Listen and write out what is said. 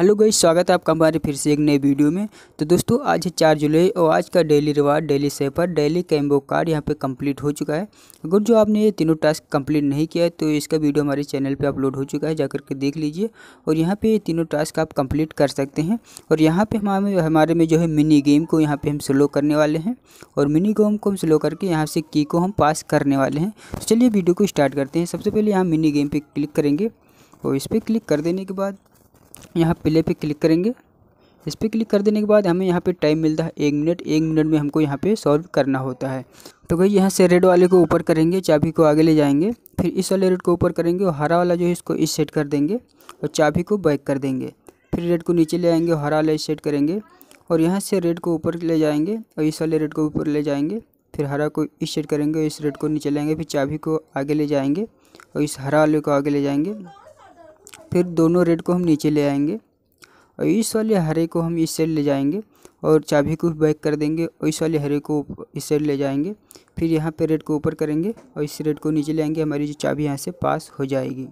hello गई स्वागत है आपका हमारे फिर से एक नए वीडियो में तो दोस्तों आज है चार जुलाई और आज का daily reward daily cipher daily combo card यहाँ पे कंप्लीट हो चुका है अगर जो आपने ये तीनों टास्क कंप्लीट नहीं किया है तो इसका वीडियो हमारे चैनल पे अपलोड हो चुका है जाकर के देख लीजिए और यहाँ पर ये तीनों टास्क आप कम्प्लीट कर सकते हैं और यहाँ पर हमारे हमारे में जो है मिनी गेम को यहाँ पर हम स्लो करने वाले हैं और मिनी गेम को हम स्लो करके यहाँ से की को हम पास करने वाले हैं तो चलिए वीडियो को स्टार्ट करते हैं सबसे पहले यहाँ मिनी गेम पर क्लिक करेंगे और इस पर क्लिक कर देने के बाद यहाँ प्ले पे क्लिक करेंगे इस पर क्लिक कर देने के बाद हमें यहाँ पे टाइम मिलता है एक मिनट एक मिनट में हमको यहाँ पे सॉल्व करना होता है तो भाई यहाँ से रेड वाले को ऊपर करेंगे चाबी को आगे ले जाएंगे फिर इस वाले रेड को ऊपर करेंगे और हरा वाला जो है इसको इस सेट कर देंगे और चाबी को बैक कर देंगे फिर रेड को नीचे ले आएंगे और हरा वाला इस सेट करेंगे और यहाँ से रेड को ऊपर ले जाएंगे और इस वाले रेड को ऊपर ले जाएंगे फिर हरा को इस सेट करेंगे इस रेड को नीचे लेंगे फिर चाबी को आगे ले जाएंगे और इस हरा वाले को आगे ले जाएंगे फिर दोनों रेड को हम नीचे ले आएंगे और इस वाले हरे को हम इस साइड ले जाएंगे और चाबी को बैक कर देंगे और इस वाले हरे को इस साइड ले जाएंगे फिर यहाँ पे रेड को ऊपर करेंगे और इस रेड को नीचे ले आएंगे हमारी जो चाबी यहाँ से पास हो जाएगी